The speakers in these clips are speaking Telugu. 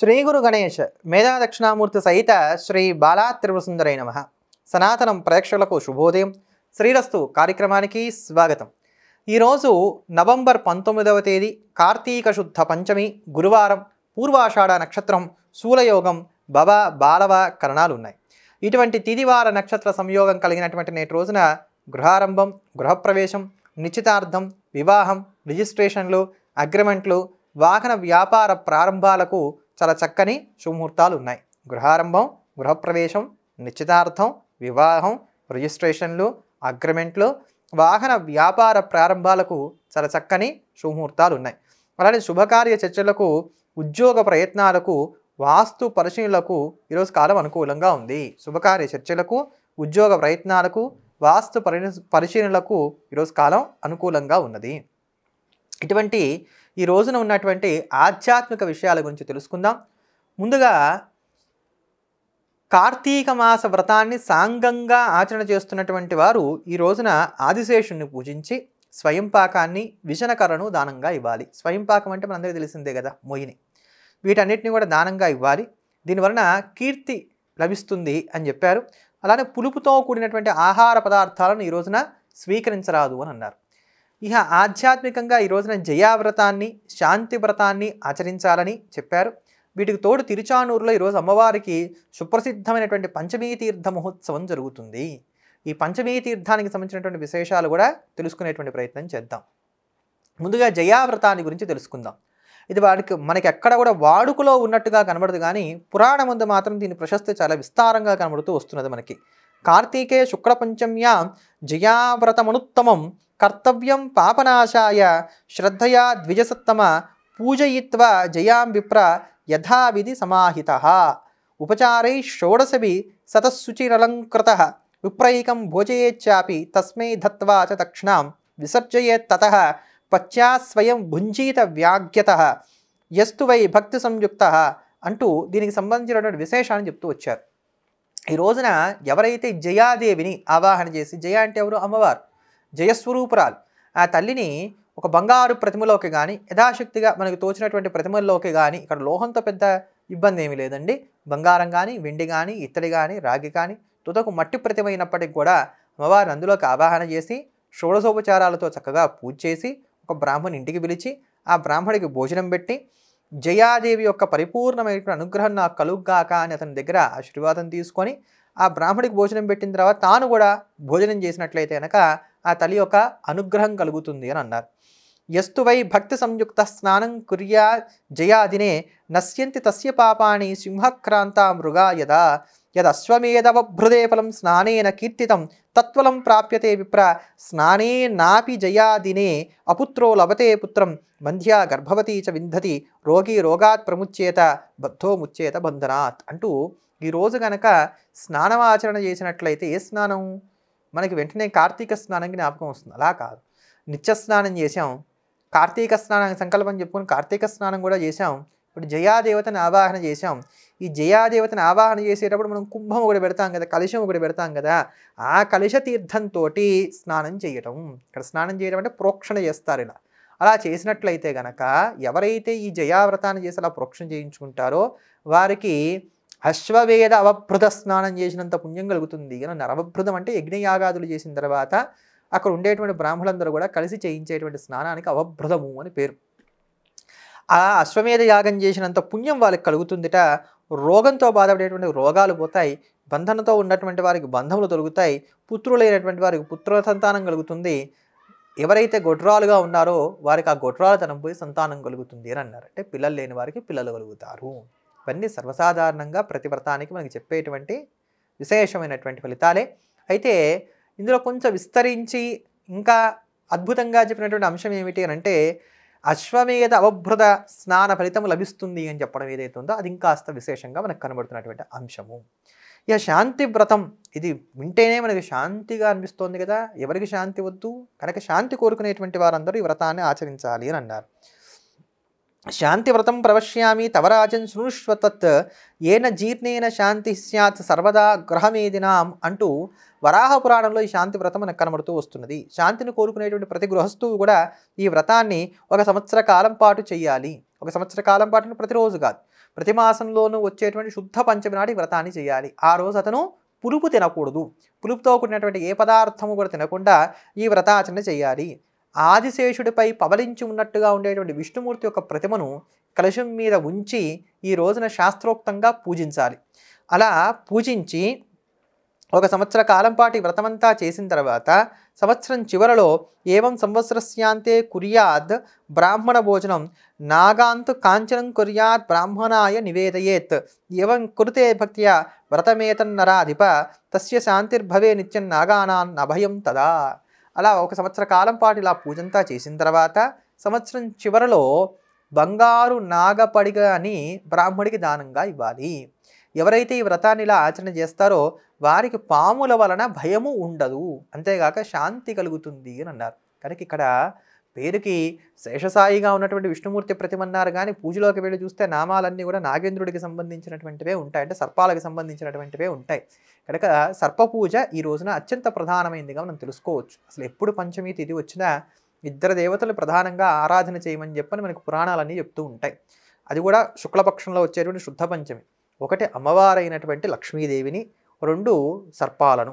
శ్రీ గురు గణేష్ మేధా దక్షిణామూర్తి సహిత శ్రీ బాలా త్రిపురసుందరై నమ సనాతనం ప్రేక్షకులకు శుభోదయం శ్రీరస్తు కార్యక్రమానికి స్వాగతం ఈరోజు నవంబర్ పంతొమ్మిదవ తేదీ కార్తీక శుద్ధ పంచమి గురువారం పూర్వాషాఢ నక్షత్రం శూలయోగం భవ బాలవ కరణాలు ఉన్నాయి ఇటువంటి తిదివార నక్షత్ర సంయోగం కలిగినటువంటి నేటి రోజున గృహారంభం గృహప్రవేశం నిశ్చితార్థం వివాహం రిజిస్ట్రేషన్లు అగ్రిమెంట్లు వాహన వ్యాపార ప్రారంభాలకు చాలా చక్కని శుభముహూర్తాలు ఉన్నాయి గృహారంభం గృహప్రవేశం నిశ్చితార్థం వివాహం రిజిస్ట్రేషన్లు అగ్రిమెంట్లు వాహన వ్యాపార ప్రారంభాలకు చాలా చక్కని శుభముహూర్తాలు ఉన్నాయి అలానే శుభకార్య చర్చలకు ఉద్యోగ ప్రయత్నాలకు వాస్తు పరిశీలనలకు ఈరోజు కాలం అనుకూలంగా ఉంది శుభకార్య చర్చలకు ఉద్యోగ ప్రయత్నాలకు వాస్తు పరి పరిశీలనలకు ఈరోజు కాలం అనుకూలంగా ఉన్నది ఇటువంటి ఈ రోజున ఉన్నటువంటి ఆధ్యాత్మిక విషయాల గురించి తెలుసుకుందాం ముందుగా కార్తీక మాస వ్రతాన్ని సాంగంగా ఆచరణ చేస్తున్నటువంటి వారు ఈ రోజున ఆదిశేషుణ్ణి పూజించి స్వయంపాకాన్ని విజనకరను దానంగా ఇవ్వాలి స్వయంపాకం అంటే మనందరికీ తెలిసిందే కదా మొయిని వీటన్నిటిని కూడా దానంగా ఇవ్వాలి దీనివలన కీర్తి లభిస్తుంది అని చెప్పారు అలానే పులుపుతో కూడినటువంటి ఆహార పదార్థాలను ఈ రోజున స్వీకరించరాదు అని అన్నారు ఇక ఆధ్యాత్మికంగా ఈ రోజున జయావ్రతాన్ని శాంతి వ్రతాన్ని ఆచరించాలని చెప్పారు వీటికి తోడు తిరుచానూరులో ఈరోజు అమ్మవారికి సుప్రసిద్ధమైనటువంటి పంచమీ తీర్థ మహోత్సవం జరుగుతుంది ఈ పంచమీ తీర్థానికి సంబంధించినటువంటి విశేషాలు కూడా తెలుసుకునేటువంటి ప్రయత్నం చేద్దాం ముందుగా జయావ్రతాన్ని గురించి తెలుసుకుందాం ఇది వాడికి మనకి ఎక్కడ కూడా వాడుకలో ఉన్నట్టుగా కనబడదు కానీ పురాణ ముందు మాత్రం దీని ప్రశస్తి చాలా విస్తారంగా కనబడుతూ వస్తున్నది మనకి కార్తీకే శుక్ల పంచమ్య జయావ్రతమనుత్తమం कर्तव्य पापनाशा श्रद्धया द्विजसत्तम पूजयित्वा जयां विप्र यथाविधि समाहितः उपचारै षोडशभि सतःशुचिरलङ्कृतः विप्रैकं भोजयेच्चापि तस्मै धत्वा च दक्षिणां विसर्जयेत्ततः तत స్వయం భుంజీత వ్యాఘ్యత ఎస్తు వై భక్తి సంయుక్త అంటూ దీనికి సంబంధించినటువంటి విశేషాన్ని చెప్తూ వచ్చారు ఈ రోజున ఎవరైతే జయాదేవిని ఆవాహన చేసి జయ అంటే ఎవరు జయస్వరూపురాలు ఆ తల్లిని ఒక బంగారు ప్రతిమలోకి కానీ యథాశక్తిగా మనకు తోచినటువంటి ప్రతిమల్లోకి కానీ ఇక్కడ లోహంతో పెద్ద ఇబ్బంది ఏమీ లేదండి బంగారం కానీ వెండి కానీ ఇత్తడి కానీ రాగి కానీ తుదకు మట్టి ప్రతిమ అయినప్పటికి కూడా అమ్మవారిని అందులోకి ఆవాహన చేసి షోడశోపచారాలతో చక్కగా పూజ చేసి ఒక బ్రాహ్మణ్ ఇంటికి పిలిచి ఆ బ్రాహ్మడికి భోజనం పెట్టి జయాదేవి యొక్క పరిపూర్ణమైనటువంటి అనుగ్రహం నాకు కలుగ్గాక అని అతని దగ్గర ఆశీర్వాదం తీసుకొని ఆ బ్రాహ్మడికి భోజనం పెట్టిన తర్వాత తాను కూడా భోజనం చేసినట్లయితే కనుక ఆ తల్లి యొక్క అనుగ్రహం కలుగుతుంది అని అన్నారు ఎస్తు వై భక్తి సంయుక్త స్నానం కుర్యా జయాదినే నశ్యంతి తస్య పాపాన్ని సింహక్రాంత మృగా యదా యదశ్వమేధవభృదే ఫలం స్నానేన కీర్తితం తత్వలం ప్రాప్యతే విప్ర స్నానే నాపి జయాదినే అపుత్రో లభతే పుత్రం మంధ్యా గర్భవతి చ వింధతి రోగి రోగాత్ ప్రముచ్చేత బద్ధో ముచ్చేత బంధనాత్ అంటూ ఈరోజు గనక స్నానమాచరణ చేసినట్లయితే ఏ స్నానం మనకి వెంటనే కార్తీక స్నానం జ్ఞాపకం వస్తుంది అలా కాదు నిత్య స్నానం చేసాం కార్తీక స్నానం సంకల్పం చెప్పుకొని కార్తీక స్నానం కూడా చేసాం ఇప్పుడు జయాదేవతను ఆవాహన చేసాం ఈ జయాదేవతను ఆవాహన చేసేటప్పుడు మనం కుంభం ఒకటి పెడతాం కదా కలుషం ఒకటి పెడతాం కదా ఆ కలుష తీర్థంతో స్నానం చేయటం ఇక్కడ స్నానం చేయడం అంటే ప్రోక్షణ చేస్తారు ఇలా అలా చేసినట్లయితే గనక ఎవరైతే ఈ జయావ్రతాన్ని చేసి అలా ప్రోక్షణ చేయించుకుంటారో వారికి అశ్వవేద అవభృత స్నానం చేసినంత పుణ్యం కలుగుతుంది అని అవభృతం అంటే యజ్ఞయాగాదులు చేసిన తర్వాత అక్కడ ఉండేటువంటి బ్రాహ్మణులందరూ కూడా కలిసి చేయించేటువంటి స్నానానికి అవభృతము అని పేరు ఆ అశ్వమేధ యాగం చేసినంత పుణ్యం వాళ్ళకి కలుగుతుందిట రోగంతో బాధపడేటువంటి రోగాలు పోతాయి బంధనతో ఉన్నటువంటి వారికి బంధములు తొలుగుతాయి పుత్రులైనటువంటి వారికి పుత్రుల సంతానం కలుగుతుంది ఎవరైతే గొడ్రాలుగా ఉన్నారో వారికి ఆ తనం పోయి సంతానం కలుగుతుంది అని అన్నారు అంటే పిల్లలు లేని వారికి పిల్లలు కలుగుతారు ఇవన్నీ సర్వసాధారణంగా ప్రతి వ్రతానికి మనకి చెప్పేటువంటి విశేషమైనటువంటి ఫలితాలే అయితే ఇందులో కొంచెం విస్తరించి ఇంకా అద్భుతంగా చెప్పినటువంటి అంశం ఏమిటి అని అంటే అశ్వమేధ అవభృత స్నాన ఫలితం లభిస్తుంది అని చెప్పడం ఏదైతే ఉందో అది ఇంకాస్త విశేషంగా మనకు కనబడుతున్నటువంటి అంశము ఇక శాంతి వ్రతం ఇది వింటేనే మనకి శాంతిగా అనిపిస్తోంది కదా ఎవరికి శాంతి వద్దు కనుక శాంతి కోరుకునేటువంటి వారందరూ ఈ వ్రతాన్ని ఆచరించాలి అని అన్నారు శాంతివ్రతం ప్రవశ్యామి తవరాజన్ శృణుష్వతత్ ఏన జీర్ణేన శాంతి స్యాత్ సర్వదా గ్రహమేదినాం అంటూ వరాహ పురాణంలో ఈ శాంతి వ్రతం అని కనబడుతూ వస్తున్నది శాంతిని కోరుకునేటువంటి ప్రతి గృహస్థువు కూడా ఈ వ్రతాన్ని ఒక సంవత్సర కాలం పాటు చేయాలి ఒక సంవత్సర కాలం పాటు ప్రతిరోజు కాదు ప్రతి మాసంలోనూ వచ్చేటువంటి శుద్ధ పంచమి నాటి వ్రతాన్ని చేయాలి ఆ రోజు అతను పులుపు తినకూడదు పులుపుతో కూడినటువంటి ఏ పదార్థము కూడా తినకుండా ఈ వ్రతాచరణ చేయాలి ఆదిశేషుడిపై పవలించి ఉన్నట్టుగా ఉండేటువంటి విష్ణుమూర్తి యొక్క ప్రతిమను కలశం మీద ఉంచి ఈ రోజున శాస్త్రోక్తంగా పూజించాలి అలా పూజించి ఒక సంవత్సర కాలం పాటు వ్రతమంతా చేసిన తర్వాత సంవత్సరం చివరలో ఏవం సంవత్సరస్యాంతే కుర్యాద్ బ్రాహ్మణ భోజనం నాగాంతు కాంచనం కుర్యాద్ బ్రాహ్మణాయ నివేదయేత్ ఏవం కురితే భక్త్యా వ్రతమేతన్నరాధిప తస్య శాంతిర్భవే నిత్యం నాగానాన్నభయం తదా అలా ఒక సంవత్సర కాలం పాటు ఇలా పూజంతా చేసిన తర్వాత సంవత్సరం చివరలో బంగారు నాగపడిగ అని బ్రాహ్మడికి దానంగా ఇవ్వాలి ఎవరైతే ఈ వ్రతాన్ని ఇలా ఆచరణ చేస్తారో వారికి పాముల వలన భయము ఉండదు అంతేగాక శాంతి కలుగుతుంది అని అన్నారు కనుక ఇక్కడ పేరుకి శేషసాయిగా ఉన్నటువంటి విష్ణుమూర్తి ప్రతిమన్నారు కానీ పూజలోకి వెళ్ళి చూస్తే నామాలన్నీ కూడా నాగేంద్రుడికి సంబంధించినటువంటివే ఉంటాయి అంటే సర్పాలకు సంబంధించినటువంటివే ఉంటాయి కనుక సర్ప పూజ ఈ రోజున అత్యంత ప్రధానమైందిగా మనం తెలుసుకోవచ్చు అసలు ఎప్పుడు పంచమి తిథి వచ్చినా ఇద్దరు దేవతలు ప్రధానంగా ఆరాధన చేయమని చెప్పని మనకు పురాణాలన్నీ చెప్తూ ఉంటాయి అది కూడా శుక్లపక్షంలో వచ్చేటువంటి శుద్ధ పంచమి ఒకటి అమ్మవారైనటువంటి లక్ష్మీదేవిని రెండు సర్పాలను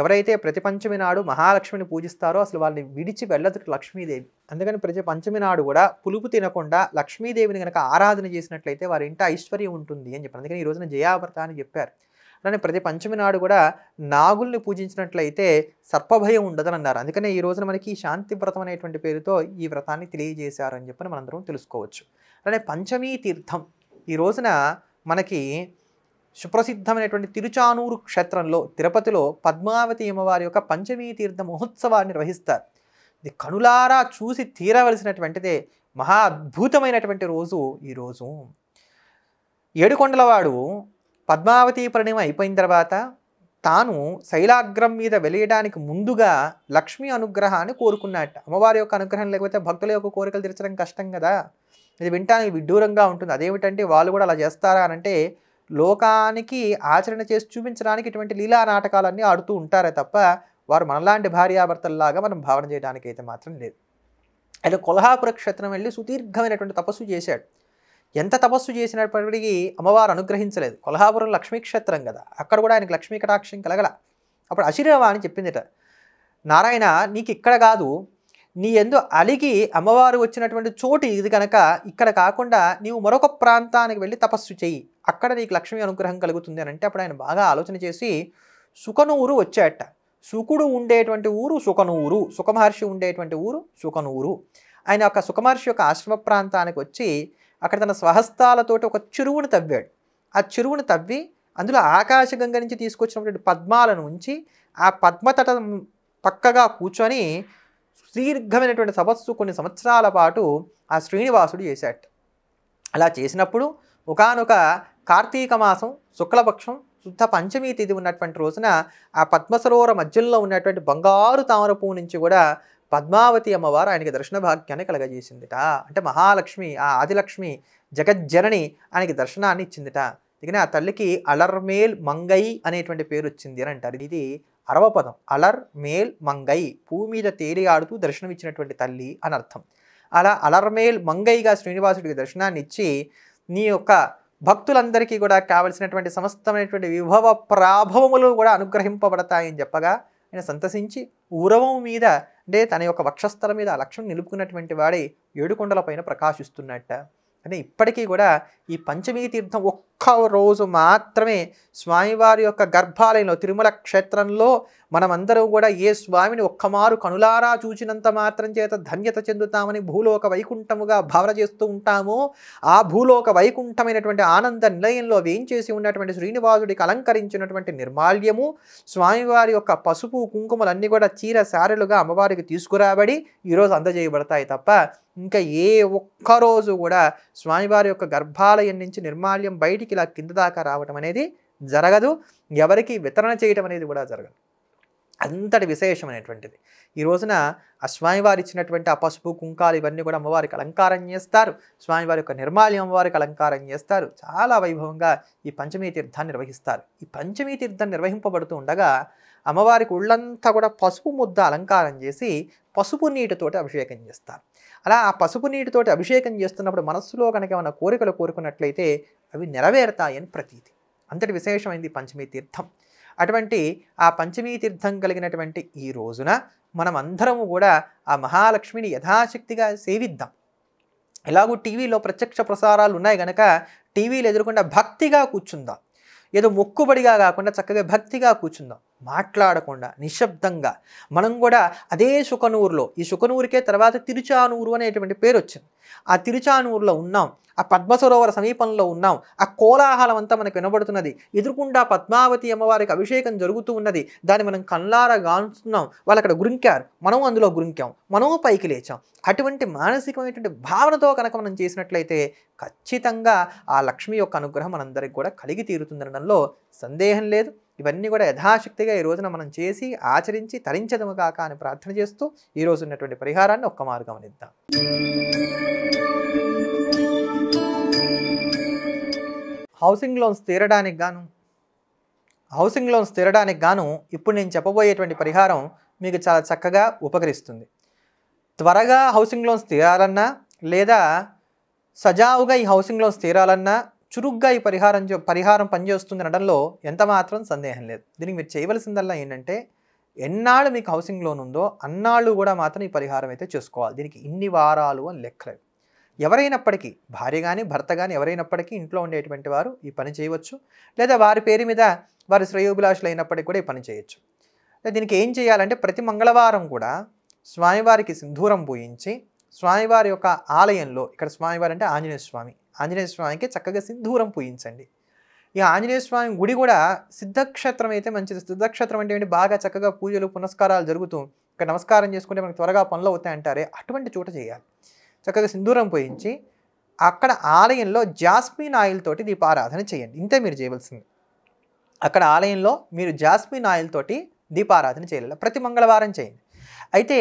ఎవరైతే ప్రతి పంచమి నాడు మహాలక్ష్మిని పూజిస్తారో అసలు వాళ్ళని విడిచి వెళ్ళదు లక్ష్మీదేవి అందుకని ప్రతి పంచమి నాడు కూడా పులుపు తినకుండా లక్ష్మీదేవిని కనుక ఆరాధన చేసినట్లయితే వారి ఇంట ఐశ్వర్యం ఉంటుంది అని చెప్పారు అందుకని ఈ రోజున జయాభర్త అని చెప్పారు అలానే ప్రతి పంచమి నాడు కూడా నాగుల్ని పూజించినట్లయితే సర్పభయం ఉండదని అన్నారు అందుకనే ఈ రోజున మనకి శాంతి వ్రతం అనేటువంటి పేరుతో ఈ వ్రతాన్ని తెలియజేశారు అని చెప్పని మనందరం తెలుసుకోవచ్చు అలానే పంచమీ తీర్థం ఈ రోజున మనకి సుప్రసిద్ధమైనటువంటి తిరుచానూరు క్షేత్రంలో తిరుపతిలో పద్మావతి అమ్మవారి యొక్క పంచమీ తీర్థ మహోత్సవాన్ని నిర్వహిస్తారు ఇది కనులారా చూసి తీరవలసినటువంటిదే మహా అద్భుతమైనటువంటి రోజు ఈరోజు ఏడుకొండలవాడు పద్మావతి పరిణయం అయిపోయిన తర్వాత తాను శైలాగ్రం మీద వెలియడానికి ముందుగా లక్ష్మీ అనుగ్రహాన్ని కోరుకున్నట్టు అమ్మవారి యొక్క అనుగ్రహం లేకపోతే భక్తుల యొక్క కోరికలు తీర్చడం కష్టం కదా ఇది వింటానికి విడ్డూరంగా ఉంటుంది అదేమిటంటే వాళ్ళు కూడా అలా చేస్తారా అనంటే లోకానికి ఆచరణ చేసి చూపించడానికి ఇటువంటి లీలా నాటకాలన్నీ ఆడుతూ ఉంటారే తప్ప వారు మనలాంటి భార్యాభర్తల్లాగా మనం భావన చేయడానికి అయితే మాత్రం లేదు అయితే కొల్హాపుర క్షేత్రం వెళ్ళి సుదీర్ఘమైనటువంటి తపస్సు చేశాడు ఎంత తపస్సు చేసినప్పటికీ అమ్మవారు అనుగ్రహించలేదు కొల్హాపురం లక్ష్మీక్షేత్రం కదా అక్కడ కూడా ఆయనకు లక్ష్మీ కటాక్షం కలగల అప్పుడు అశిరవ అని చెప్పిందిట నారాయణ నీకు ఇక్కడ కాదు నీ ఎందు అలిగి అమ్మవారు వచ్చినటువంటి చోటు ఇది కనుక ఇక్కడ కాకుండా నీవు మరొక ప్రాంతానికి వెళ్ళి తపస్సు చేయి అక్కడ నీకు లక్ష్మీ అనుగ్రహం కలుగుతుంది అని అంటే అప్పుడు ఆయన బాగా ఆలోచన చేసి సుఖనూరు వచ్చాట సుకుడు ఉండేటువంటి ఊరు సుఖనూరు సుఖమహర్షి ఉండేటువంటి ఊరు సుఖనూరు ఆయన ఒక సుఖమహర్షి యొక్క ఆశ్రమ ప్రాంతానికి వచ్చి అక్కడ తన స్వహస్తాలతోటి ఒక చెరువును తవ్వాడు ఆ చెరువును తవ్వి అందులో ఆకాశగంగ నుంచి తీసుకొచ్చినటువంటి పద్మాలను ఉంచి ఆ పద్మతటం పక్కగా కూర్చొని సుదీర్ఘమైనటువంటి తపస్సు కొన్ని సంవత్సరాల పాటు ఆ శ్రీనివాసుడు చేశాట అలా చేసినప్పుడు ఒకనొక కార్తీక మాసం శుక్లపక్షం శుద్ధ పంచమీ తిథి ఉన్నటువంటి రోజున ఆ పద్మసరోవర మధ్యలో ఉన్నటువంటి బంగారు తామర పువ్వు నుంచి కూడా పద్మావతి అమ్మవారు ఆయనకి దర్శన భాగ్యాన్ని కలగజేసిందిట అంటే మహాలక్ష్మి ఆ ఆదిలక్ష్మి జగజ్జనని ఆయనకి దర్శనాన్ని ఇచ్చిందిట ఇక ఆ తల్లికి అలర్మేల్ మంగై అనేటువంటి పేరు వచ్చింది అని అంటారు ఇది అరవపదం అలర్ మేల్ మంగై పూ మీద తేలి ఆడుతూ దర్శనమిచ్చినటువంటి తల్లి అని అర్థం అలా అలర్మేల్ మంగైగా శ్రీనివాసుడికి దర్శనాన్ని ఇచ్చి నీ యొక్క భక్తులందరికీ కూడా కావలసినటువంటి సమస్తమైనటువంటి విభవ ప్రాభవములు కూడా అనుగ్రహింపబడతాయని చెప్పగా ఆయన సంతసించి ఉరవం మీద అంటే తన యొక్క వక్షస్థల మీద లక్ష్యం నిలుపుకున్నటువంటి వాడే ఏడుకొండల పైన ప్రకాశిస్తున్నట్ట కానీ ఇప్పటికీ కూడా ఈ పంచమీ తీర్థం ఒక్క రోజు మాత్రమే స్వామివారి యొక్క గర్భాలయంలో తిరుమల క్షేత్రంలో మనమందరం కూడా ఏ స్వామిని ఒక్కమారు కనులారా చూచినంత మాత్రం చేత ధన్యత చెందుతామని భూలోక వైకుంఠముగా భావన చేస్తూ ఉంటాము ఆ భూలోక వైకుంఠమైనటువంటి ఆనంద నిలయంలో వేయించేసి ఉన్నటువంటి శ్రీనివాసుడికి అలంకరించినటువంటి నిర్మాల్యము స్వామివారి యొక్క పసుపు కుంకుమలన్నీ కూడా చీర శారీలుగా అమ్మవారికి తీసుకురాబడి ఈరోజు అందజేయబడతాయి తప్ప ఇంకా ఏ ఒక్కరోజు కూడా స్వామివారి యొక్క గర్భాలయం నుంచి నిర్మాల్యం బయటికి ఇలా కింద దాకా రావడం అనేది జరగదు ఎవరికి వితరణ చేయటం అనేది కూడా జరగదు అంతటి విశేషమైనటువంటిది ఈ రోజున ఆ స్వామివారు ఇచ్చినటువంటి ఆ పసుపు కుంకాలు ఇవన్నీ కూడా అమ్మవారికి అలంకారం చేస్తారు స్వామివారి యొక్క నిర్మాల్యం అమ్మవారికి అలంకారం చేస్తారు చాలా వైభవంగా ఈ పంచమీ తీర్థాన్ని నిర్వహిస్తారు ఈ పంచమీ తీర్థం నిర్వహింపబడుతూ ఉండగా అమ్మవారికి ఉళ్ళంతా కూడా పసుపు ముద్ద అలంకారం చేసి పసుపు నీటితోటి అభిషేకం చేస్తారు అలా ఆ పసుపు నీటితోటి అభిషేకం చేస్తున్నప్పుడు మనస్సులో కనుక ఏమైనా కోరికలు కోరుకున్నట్లయితే అవి నెరవేరుతాయని ప్రతీతి అంతటి విశేషమైంది పంచమీ తీర్థం అటువంటి ఆ పంచమీ తీర్థం కలిగినటువంటి ఈ రోజున మనం అందరము కూడా ఆ మహాలక్ష్మిని యథాశక్తిగా సేవిద్దాం ఎలాగూ టీవీలో ప్రత్యక్ష ప్రసారాలు ఉన్నాయి కనుక టీవీలు ఎదుర్కొంటే భక్తిగా కూర్చుందాం ఏదో మొక్కుబడిగా కాకుండా చక్కగా భక్తిగా కూర్చుందాం మాట్లాడకుండా నిశ్శబ్దంగా మనం కూడా అదే సుఖనూరులో ఈ సుఖనూరికే తర్వాత తిరుచానూరు అనేటువంటి పేరు వచ్చింది ఆ తిరుచానూరులో ఉన్నాం ఆ పద్మ సరోవర సమీపంలో ఉన్నాం ఆ కోలాహలం అంతా మనకు వినబడుతున్నది ఎదురుకుండా పద్మావతి అమ్మవారికి అభిషేకం జరుగుతూ ఉన్నది దాన్ని మనం కళ్ళారా గాంచుతున్నాం వాళ్ళు అక్కడ గురింకారు మనం అందులో గురింకాం మనం పైకి లేచాం అటువంటి మానసికమైనటువంటి భావనతో కనుక మనం చేసినట్లయితే ఖచ్చితంగా ఆ లక్ష్మి యొక్క అనుగ్రహం మనందరికి కూడా కలిగి తీరుతుందనడంలో సందేహం లేదు ఇవన్నీ కూడా యథాశక్తిగా ఈ రోజున మనం చేసి ఆచరించి తరించదము కాక అని ప్రార్థన చేస్తూ ఈరోజు ఉన్నటువంటి పరిహారాన్ని ఒక్క మార్గం నిద్దాం హౌసింగ్ లోన్స్ తీరడానికి గాను హౌసింగ్ లోన్స్ తీరడానికి గాను ఇప్పుడు నేను చెప్పబోయేటువంటి పరిహారం మీకు చాలా చక్కగా ఉపకరిస్తుంది త్వరగా హౌసింగ్ లోన్స్ తీరాలన్నా లేదా సజావుగా ఈ హౌసింగ్ లోన్స్ తీరాలన్నా చురుగ్గా ఈ పరిహారం పరిహారం పనిచేస్తుంది అనడంలో ఎంత మాత్రం సందేహం లేదు దీనికి మీరు చేయవలసిందల్లా ఏంటంటే ఎన్నాళ్ళు మీకు హౌసింగ్ లోన్ ఉందో అన్నాళ్ళు కూడా మాత్రం ఈ పరిహారం అయితే చేసుకోవాలి దీనికి ఇన్ని వారాలు అని లెక్కలేదు ఎవరైనప్పటికీ భార్య కానీ భర్త కానీ ఎవరైనప్పటికీ ఇంట్లో ఉండేటువంటి వారు ఈ పని చేయవచ్చు లేదా వారి పేరు మీద వారి శ్రేయోభిలాషులు అయినప్పటికీ కూడా ఈ పని చేయొచ్చు దీనికి ఏం చేయాలంటే ప్రతి మంగళవారం కూడా స్వామివారికి సింధూరం పూయించి స్వామివారి యొక్క ఆలయంలో ఇక్కడ స్వామివారి అంటే ఆంజనేయ స్వామి ఆంజనేయ స్వామికి చక్కగా సింధూరం పూయించండి ఈ ఆంజనేయ స్వామి గుడి కూడా సిద్ధక్షేత్రం అయితే మంచిది సిద్ధక్షేత్రం అంటే ఏంటి బాగా చక్కగా పూజలు పునస్కారాలు జరుగుతూ ఇక్కడ నమస్కారం చేసుకుంటే మనకు త్వరగా పనులు అవుతాయంటారే అటువంటి చోట చేయాలి చక్కగా సింధూరం పోయించి అక్కడ ఆలయంలో జాస్మిన్ ఆయిల్ తోటి దీపారాధన చేయండి ఇంతే మీరు చేయవలసింది అక్కడ ఆలయంలో మీరు జాస్మిన్ ఆయిల్ తోటి దీపారాధన చేయాలి ప్రతి మంగళవారం చేయండి అయితే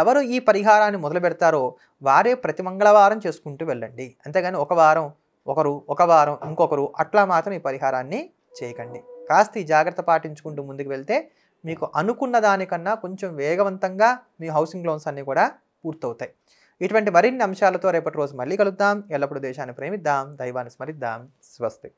ఎవరు ఈ పరిహారాన్ని మొదలు పెడతారో వారే ప్రతి మంగళవారం చేసుకుంటూ వెళ్ళండి అంతేగాని ఒక వారం ఒకరు ఒక వారం ఇంకొకరు అట్లా మాత్రం ఈ పరిహారాన్ని చేయకండి కాస్త ఈ జాగ్రత్త పాటించుకుంటూ ముందుకు వెళ్తే మీకు అనుకున్న దానికన్నా కొంచెం వేగవంతంగా మీ హౌసింగ్ లోన్స్ అన్నీ కూడా పూర్తవుతాయి ఇటువంటి మరిన్ని అంశాలతో రేపటి రోజు మళ్ళీ కలుద్దాం ఎల్లప్పుడూ దేశాన్ని ప్రేమిద్దాం దైవాన్ని స్మరిద్దాం స్వస్తి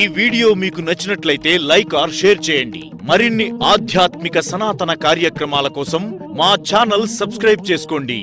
ఈ వీడియో మీకు నచ్చినట్లయితే లైక్ ఆర్ షేర్ చేయండి మరిన్ని ఆధ్యాత్మిక సనాతన కార్యక్రమాల కోసం మా ఛానల్ సబ్స్క్రైబ్ చేసుకోండి